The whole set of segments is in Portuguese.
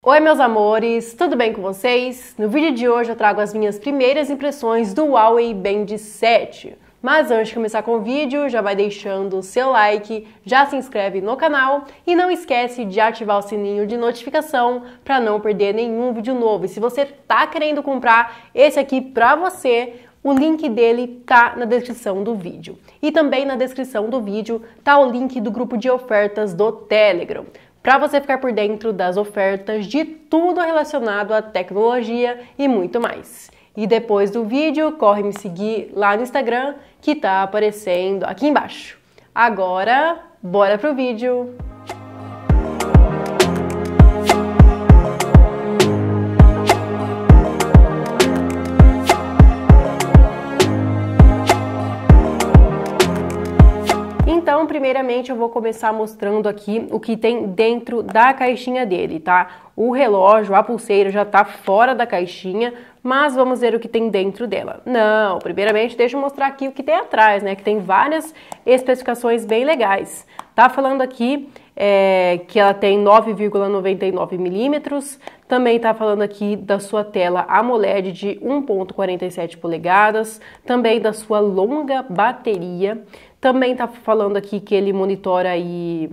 Oi, meus amores, tudo bem com vocês? No vídeo de hoje eu trago as minhas primeiras impressões do Huawei Band 7. Mas antes de começar com o vídeo, já vai deixando o seu like, já se inscreve no canal e não esquece de ativar o sininho de notificação para não perder nenhum vídeo novo. E se você tá querendo comprar esse aqui para você, o link dele tá na descrição do vídeo. E também na descrição do vídeo tá o link do grupo de ofertas do Telegram para você ficar por dentro das ofertas de tudo relacionado à tecnologia e muito mais. E depois do vídeo, corre me seguir lá no Instagram que está aparecendo aqui embaixo. Agora, bora pro vídeo! primeiramente eu vou começar mostrando aqui o que tem dentro da caixinha dele, tá? O relógio, a pulseira já tá fora da caixinha, mas vamos ver o que tem dentro dela. Não, primeiramente deixa eu mostrar aqui o que tem atrás, né? Que tem várias especificações bem legais. Tá falando aqui é, que ela tem 9,99 milímetros. Também está falando aqui da sua tela AMOLED de 1,47 polegadas, também da sua longa bateria. Também está falando aqui que ele monitora aí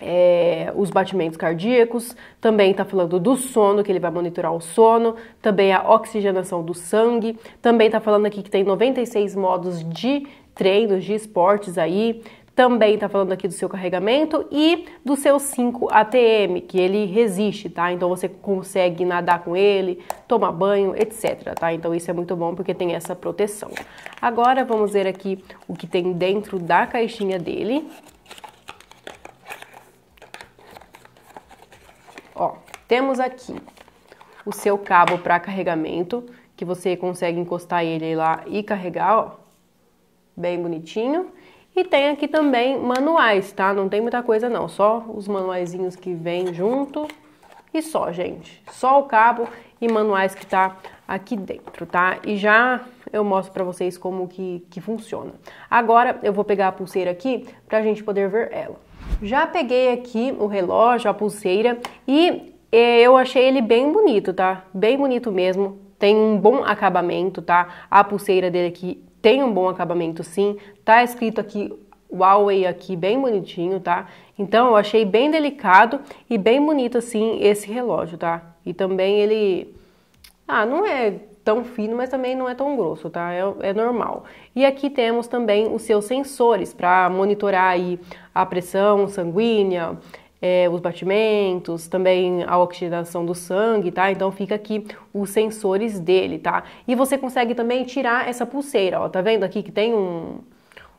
é, os batimentos cardíacos, também está falando do sono, que ele vai monitorar o sono, também a oxigenação do sangue, também está falando aqui que tem 96 modos de treinos, de esportes aí, também está falando aqui do seu carregamento e do seu 5 ATM, que ele resiste, tá? Então você consegue nadar com ele, tomar banho, etc, tá? Então isso é muito bom porque tem essa proteção. Agora vamos ver aqui o que tem dentro da caixinha dele. Ó, temos aqui o seu cabo para carregamento, que você consegue encostar ele lá e carregar, ó. Bem bonitinho e tem aqui também manuais, tá? Não tem muita coisa não, só os manuaizinhos que vem junto e só, gente. Só o cabo e manuais que tá aqui dentro, tá? E já eu mostro pra vocês como que, que funciona. Agora eu vou pegar a pulseira aqui pra gente poder ver ela. Já peguei aqui o relógio, a pulseira e é, eu achei ele bem bonito, tá? Bem bonito mesmo. Tem um bom acabamento, tá? A pulseira dele aqui tem um bom acabamento sim. Tá escrito aqui Huawei aqui bem bonitinho, tá? Então eu achei bem delicado e bem bonito assim esse relógio, tá? E também ele ah, não é tão fino, mas também não é tão grosso, tá? É, é normal. E aqui temos também os seus sensores para monitorar aí a pressão sanguínea, é, os batimentos, também a oxigenação do sangue, tá? Então fica aqui os sensores dele, tá? E você consegue também tirar essa pulseira, ó, tá vendo aqui que tem um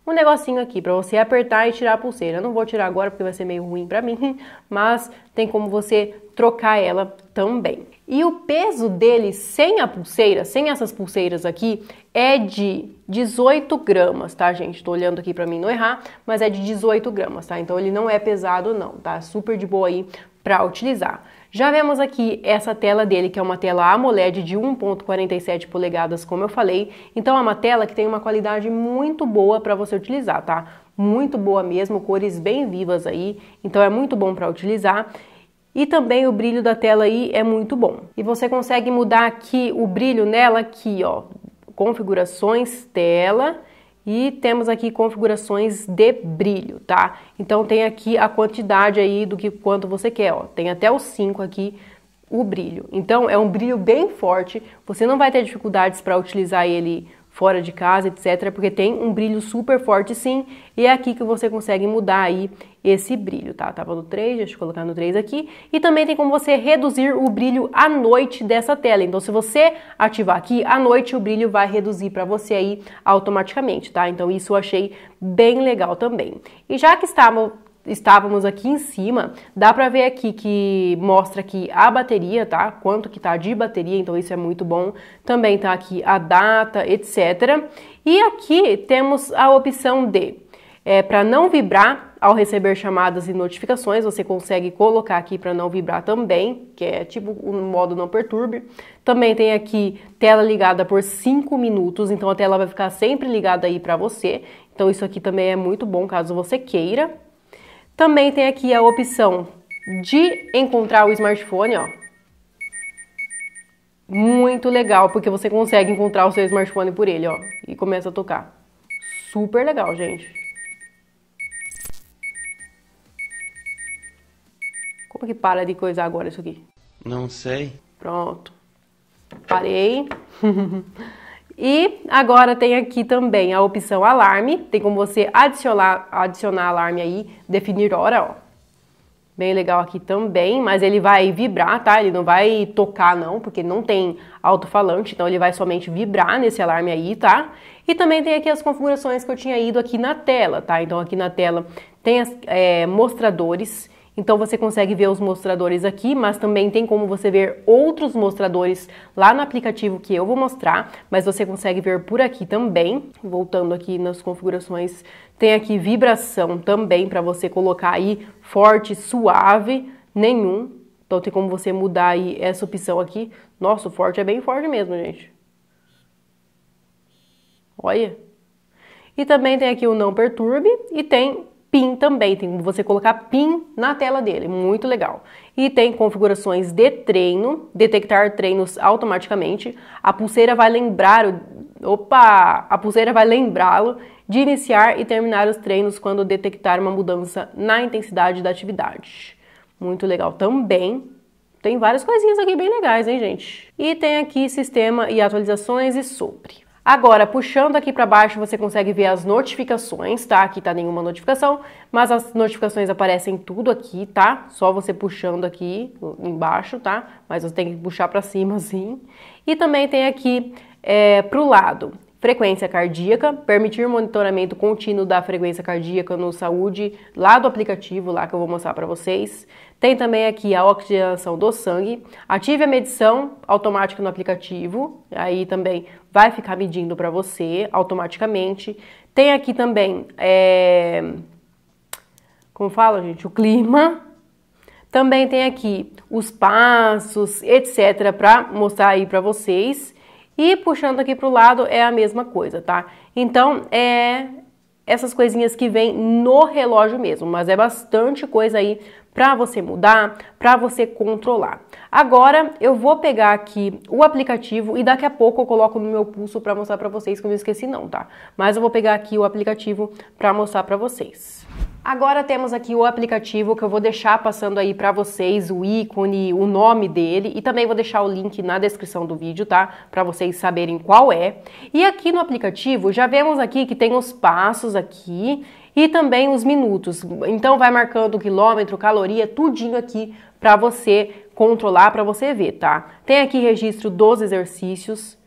um negocinho aqui para você apertar e tirar a pulseira. Eu não vou tirar agora porque vai ser meio ruim para mim, mas tem como você trocar ela também. E o peso dele sem a pulseira, sem essas pulseiras aqui, é de 18 gramas, tá, gente? Tô olhando aqui para mim não errar, mas é de 18 gramas, tá? Então ele não é pesado não, tá? Super de boa aí para utilizar. Já vemos aqui essa tela dele, que é uma tela AMOLED de 1.47 polegadas, como eu falei. Então é uma tela que tem uma qualidade muito boa para você utilizar, tá? Muito boa mesmo, cores bem vivas aí, então é muito bom para utilizar. E também o brilho da tela aí é muito bom. E você consegue mudar aqui o brilho nela aqui, ó, configurações, tela, e temos aqui configurações de brilho, tá? Então tem aqui a quantidade aí do que quanto você quer, ó. Tem até o 5 aqui o brilho. Então é um brilho bem forte, você não vai ter dificuldades para utilizar ele fora de casa, etc, porque tem um brilho super forte sim, e é aqui que você consegue mudar aí esse brilho, tá? Tava no 3, deixa eu colocar no 3 aqui, e também tem como você reduzir o brilho à noite dessa tela. Então se você ativar aqui à noite, o brilho vai reduzir para você aí automaticamente, tá? Então isso eu achei bem legal também. E já que estamos estávamos aqui em cima, dá pra ver aqui que mostra aqui a bateria, tá? Quanto que tá de bateria, então isso é muito bom. Também tá aqui a data, etc. E aqui temos a opção de, é, para não vibrar ao receber chamadas e notificações, você consegue colocar aqui para não vibrar também, que é tipo o um modo não perturbe. Também tem aqui tela ligada por 5 minutos, então a tela vai ficar sempre ligada aí para você. Então isso aqui também é muito bom caso você queira. Também tem aqui a opção de encontrar o smartphone, ó. Muito legal, porque você consegue encontrar o seu smartphone por ele, ó, e começa a tocar. Super legal, gente. Como que para de coisar agora isso aqui? Não sei. Pronto. Parei. E agora tem aqui também a opção alarme, tem como você adicionar, adicionar alarme aí, definir hora, ó. Bem legal aqui também, mas ele vai vibrar, tá? Ele não vai tocar não, porque não tem alto-falante, então ele vai somente vibrar nesse alarme aí, tá? E também tem aqui as configurações que eu tinha ido aqui na tela, tá? Então aqui na tela tem as, é, mostradores, então você consegue ver os mostradores aqui, mas também tem como você ver outros mostradores lá no aplicativo que eu vou mostrar, mas você consegue ver por aqui também. Voltando aqui nas configurações, tem aqui vibração também para você colocar aí forte, suave, nenhum. Então tem como você mudar aí essa opção aqui. Nossa, o forte é bem forte mesmo, gente. Olha. E também tem aqui o não perturbe e tem PIN também, tem você colocar PIN na tela dele, muito legal. E tem configurações de treino, detectar treinos automaticamente. A pulseira vai lembrar, o... opa, a pulseira vai lembrá-lo de iniciar e terminar os treinos quando detectar uma mudança na intensidade da atividade. Muito legal também. Tem várias coisinhas aqui bem legais, hein, gente? E tem aqui sistema e atualizações e sobre. Agora, puxando aqui para baixo, você consegue ver as notificações, tá? Aqui tá nenhuma notificação, mas as notificações aparecem tudo aqui, tá? Só você puxando aqui embaixo, tá? Mas você tem que puxar para cima assim. E também tem aqui é, pro lado, frequência cardíaca, permitir monitoramento contínuo da frequência cardíaca no saúde, lá do aplicativo lá que eu vou mostrar para vocês. Tem também aqui a oxigenação do sangue. Ative a medição automática no aplicativo, aí também vai ficar medindo para você automaticamente. Tem aqui também, é... como fala, gente, o clima. Também tem aqui os passos, etc, para mostrar aí para vocês. E puxando aqui para o lado é a mesma coisa, tá? Então, é essas coisinhas que vem no relógio mesmo, mas é bastante coisa aí para você mudar, para você controlar. Agora eu vou pegar aqui o aplicativo e daqui a pouco eu coloco no meu pulso para mostrar para vocês que eu não esqueci não, tá? Mas eu vou pegar aqui o aplicativo para mostrar para vocês. Agora temos aqui o aplicativo que eu vou deixar passando aí para vocês o ícone, o nome dele e também vou deixar o link na descrição do vídeo, tá? Para vocês saberem qual é. E aqui no aplicativo já vemos aqui que tem os passos aqui e também os minutos. Então vai marcando quilômetro, caloria, tudinho aqui para você controlar, para você ver, tá? Tem aqui registro dos exercícios.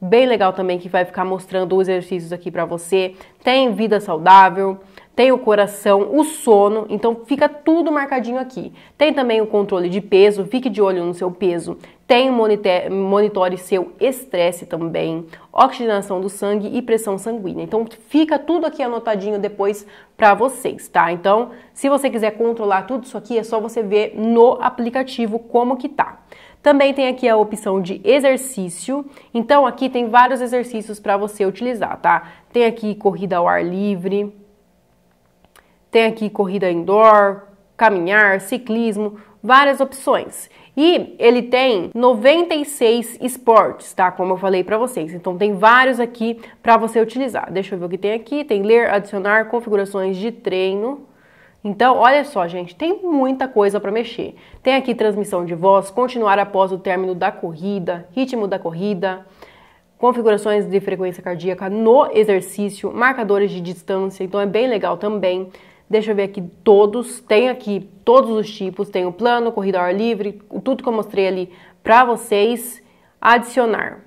Bem legal também que vai ficar mostrando os exercícios aqui para você. Tem vida saudável, tem o coração, o sono, então fica tudo marcadinho aqui. Tem também o controle de peso, fique de olho no seu peso. Tem o monitore seu estresse também, oxigenação do sangue e pressão sanguínea. Então fica tudo aqui anotadinho depois para vocês, tá? Então, se você quiser controlar tudo isso aqui, é só você ver no aplicativo como que tá. Também tem aqui a opção de exercício. Então aqui tem vários exercícios para você utilizar, tá? Tem aqui corrida ao ar livre, tem aqui corrida indoor, caminhar, ciclismo, várias opções. E ele tem 96 esportes, tá? Como eu falei para vocês. Então tem vários aqui para você utilizar. Deixa eu ver o que tem aqui. Tem ler, adicionar configurações de treino. Então, olha só, gente, tem muita coisa para mexer. Tem aqui transmissão de voz, continuar após o término da corrida, ritmo da corrida, configurações de frequência cardíaca no exercício, marcadores de distância. Então é bem legal também. Deixa eu ver aqui todos. Tem aqui todos os tipos. Tem o plano, corredor livre, tudo que eu mostrei ali para vocês. Adicionar.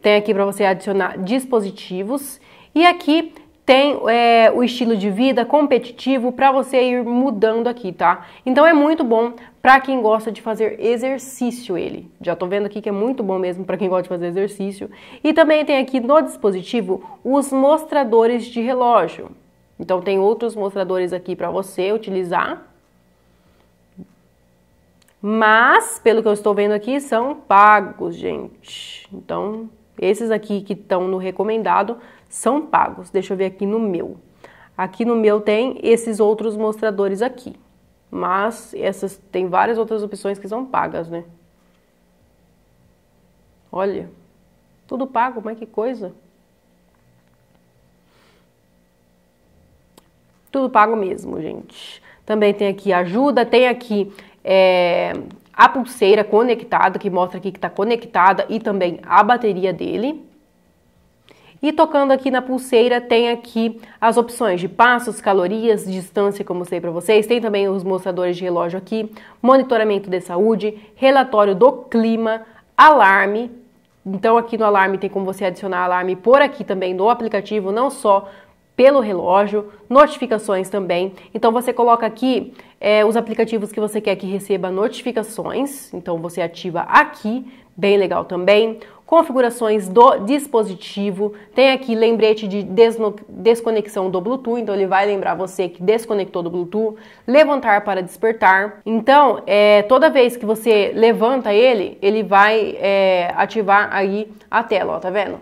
Tem aqui para você adicionar dispositivos. E aqui tem é, o estilo de vida competitivo para você ir mudando aqui, tá? Então é muito bom para quem gosta de fazer exercício ele. Já tô vendo aqui que é muito bom mesmo para quem gosta de fazer exercício. E também tem aqui no dispositivo os mostradores de relógio. Então tem outros mostradores aqui para você utilizar. Mas, pelo que eu estou vendo aqui, são pagos, gente. Então, esses aqui que estão no recomendado são pagos. Deixa eu ver aqui no meu. Aqui no meu tem esses outros mostradores aqui. Mas essas tem várias outras opções que são pagas, né? Olha, tudo pago, mas que coisa. Tudo pago mesmo, gente. Também tem aqui ajuda, tem aqui é, a pulseira conectada, que mostra aqui que está conectada, e também a bateria dele. E tocando aqui na pulseira, tem aqui as opções de passos, calorias, distância, como sei para vocês. Tem também os mostradores de relógio aqui, monitoramento de saúde, relatório do clima, alarme. Então aqui no alarme tem como você adicionar alarme por aqui também no aplicativo, não só pelo relógio, notificações também. Então você coloca aqui é, os aplicativos que você quer que receba notificações. Então você ativa aqui, bem legal também configurações do dispositivo, tem aqui lembrete de desconexão do Bluetooth, então ele vai lembrar você que desconectou do Bluetooth, levantar para despertar. Então, é, toda vez que você levanta ele, ele vai é, ativar aí a tela, ó, tá vendo?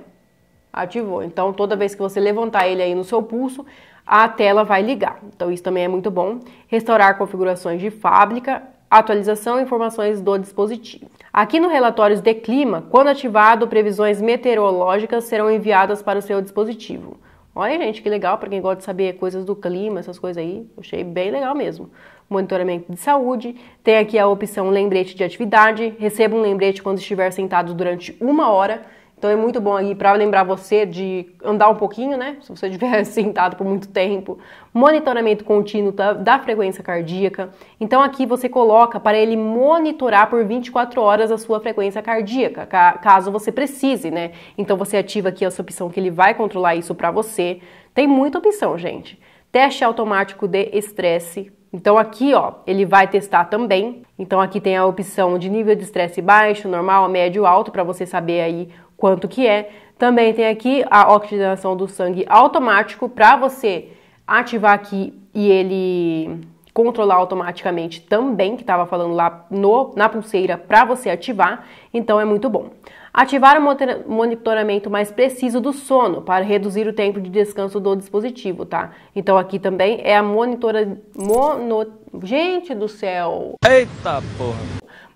Ativou. Então, toda vez que você levantar ele aí no seu pulso, a tela vai ligar. Então, isso também é muito bom. Restaurar configurações de fábrica, atualização e informações do dispositivo. Aqui no relatório de clima, quando ativado, previsões meteorológicas serão enviadas para o seu dispositivo. Olha, gente, que legal para quem gosta de saber coisas do clima, essas coisas aí. Achei bem legal mesmo. Monitoramento de saúde. Tem aqui a opção lembrete de atividade. Receba um lembrete quando estiver sentado durante uma hora então é muito bom aí para lembrar você de andar um pouquinho, né? Se você estiver sentado por muito tempo, monitoramento contínuo da, da, frequência cardíaca. Então aqui você coloca para ele monitorar por 24 horas a sua frequência cardíaca, ca, caso você precise, né? Então você ativa aqui essa opção que ele vai controlar isso para você. Tem muita opção, gente. Teste automático de estresse então aqui, ó, ele vai testar também. Então aqui tem a opção de nível de estresse baixo, normal, médio, alto para você saber aí quanto que é. Também tem aqui a oxigenação do sangue automático para você ativar aqui e ele controlar automaticamente também, que estava falando lá no, na pulseira para você ativar, então é muito bom. Ativar o monitoramento mais preciso do sono para reduzir o tempo de descanso do dispositivo, tá? Então aqui também é a monitora mono... gente do céu. Eita porra.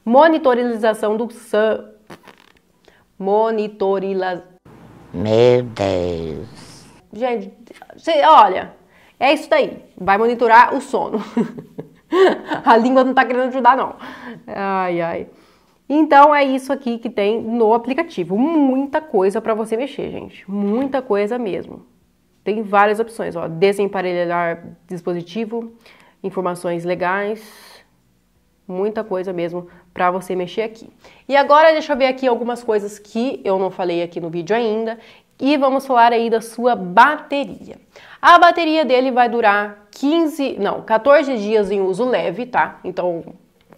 Monitorização do sangue... Monitoriza... Meu Deus. Gente, olha, é isso daí. Vai monitorar o sono. A língua não tá querendo ajudar, não. Ai, ai. Então é isso aqui que tem no aplicativo. Muita coisa para você mexer, gente. Muita coisa mesmo. Tem várias opções, ó. Desemparelhar dispositivo, informações legais, muita coisa mesmo para você mexer aqui. E agora deixa eu ver aqui algumas coisas que eu não falei aqui no vídeo ainda e vamos falar aí da sua bateria. A bateria dele vai durar 15, não, 14 dias em uso leve, tá? Então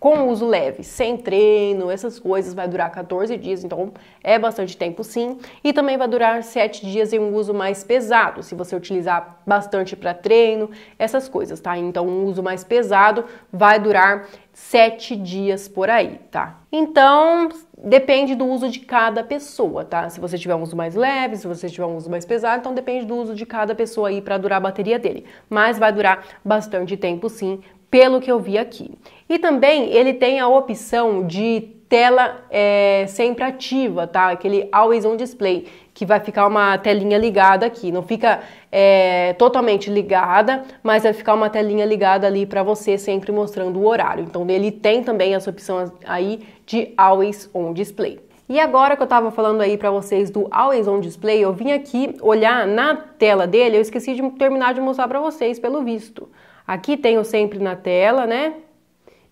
com uso leve, sem treino, essas coisas, vai durar 14 dias, então é bastante tempo sim. E também vai durar 7 dias em um uso mais pesado, se você utilizar bastante para treino, essas coisas, tá? Então, um uso mais pesado vai durar 7 dias por aí, tá? Então, depende do uso de cada pessoa, tá? Se você tiver um uso mais leve, se você tiver um uso mais pesado, então depende do uso de cada pessoa aí para durar a bateria dele. Mas vai durar bastante tempo sim pelo que eu vi aqui. E também ele tem a opção de tela é, sempre ativa, tá? Aquele always on display, que vai ficar uma telinha ligada aqui. Não fica é, totalmente ligada, mas vai ficar uma telinha ligada ali para você sempre mostrando o horário. Então ele tem também essa opção aí de always on display. E agora que eu estava falando aí para vocês do Always On Display, eu vim aqui olhar na tela dele, eu esqueci de terminar de mostrar para vocês, pelo visto. Aqui tem o sempre na tela, né?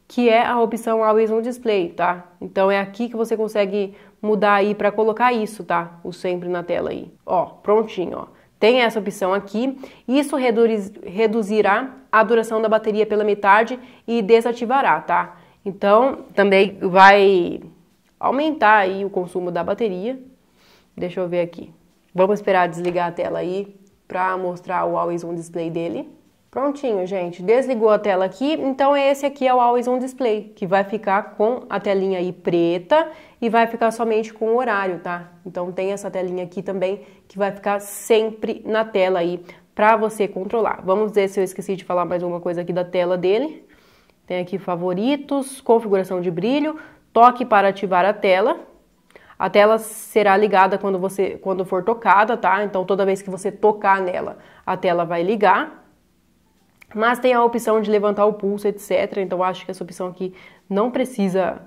Que é a opção Always on Display, tá? Então é aqui que você consegue mudar aí para colocar isso, tá? O sempre na tela aí. Ó, prontinho, ó. Tem essa opção aqui. Isso reduzirá a duração da bateria pela metade e desativará, tá? Então, também vai aumentar aí o consumo da bateria. Deixa eu ver aqui. Vamos esperar desligar a tela aí para mostrar o Always On Display dele. Prontinho, gente. Desligou a tela aqui. Então, esse aqui é o Always On Display, que vai ficar com a telinha aí preta e vai ficar somente com o horário, tá? Então, tem essa telinha aqui também que vai ficar sempre na tela aí para você controlar. Vamos ver se eu esqueci de falar mais alguma coisa aqui da tela dele. Tem aqui favoritos, configuração de brilho, toque para ativar a tela. A tela será ligada quando você quando for tocada, tá? Então toda vez que você tocar nela, a tela vai ligar. Mas tem a opção de levantar o pulso, etc. Então acho que essa opção aqui não precisa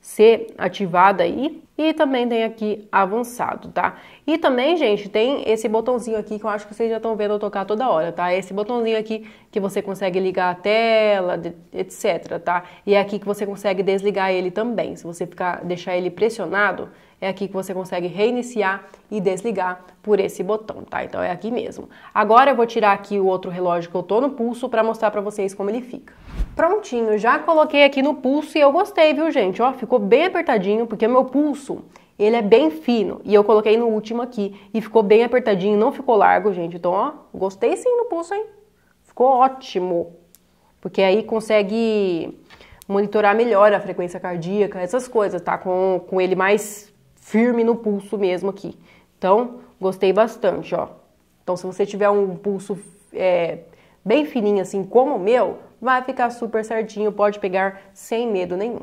ser ativada aí. E também tem aqui avançado, tá? E também, gente, tem esse botãozinho aqui que eu acho que vocês já estão vendo eu tocar toda hora, tá? Esse botãozinho aqui que você consegue ligar a tela, etc, tá? E é aqui que você consegue desligar ele também. Se você ficar deixar ele pressionado, é aqui que você consegue reiniciar e desligar por esse botão, tá? Então é aqui mesmo. Agora eu vou tirar aqui o outro relógio que eu tô no pulso para mostrar para vocês como ele fica. Prontinho, já coloquei aqui no pulso e eu gostei, viu, gente? Ó, ficou bem apertadinho, porque meu pulso ele é bem fino e eu coloquei no último aqui e ficou bem apertadinho, não ficou largo, gente. Então, ó, gostei sim no pulso, hein? Ficou ótimo. Porque aí consegue monitorar melhor a frequência cardíaca, essas coisas, tá? Com, com ele mais firme no pulso mesmo aqui. Então, gostei bastante, ó. Então, se você tiver um pulso é, bem fininho assim como o meu, vai ficar super certinho, pode pegar sem medo nenhum.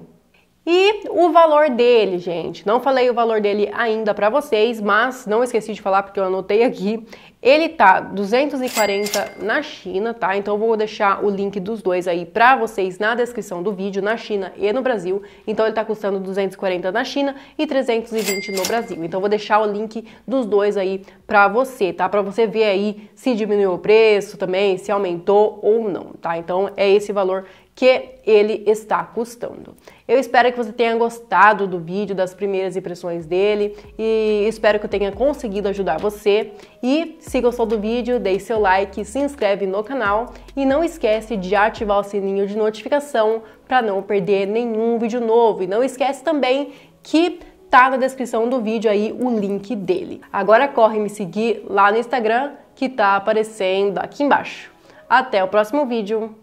E o valor dele, gente. Não falei o valor dele ainda para vocês, mas não esqueci de falar porque eu anotei aqui. Ele tá 240 na China, tá? Então eu vou deixar o link dos dois aí para vocês na descrição do vídeo, na China e no Brasil. Então ele tá custando 240 na China e 320 no Brasil. Então eu vou deixar o link dos dois aí para você, tá? Para você ver aí se diminuiu o preço também, se aumentou ou não, tá? Então é esse valor que ele está custando. Eu espero que você tenha gostado do vídeo, das primeiras impressões dele e espero que eu tenha conseguido ajudar você. E se gostou do vídeo, deixe seu like, se inscreve no canal e não esquece de ativar o sininho de notificação para não perder nenhum vídeo novo. E não esquece também que tá na descrição do vídeo aí o link dele. Agora corre me seguir lá no Instagram que tá aparecendo aqui embaixo. Até o próximo vídeo.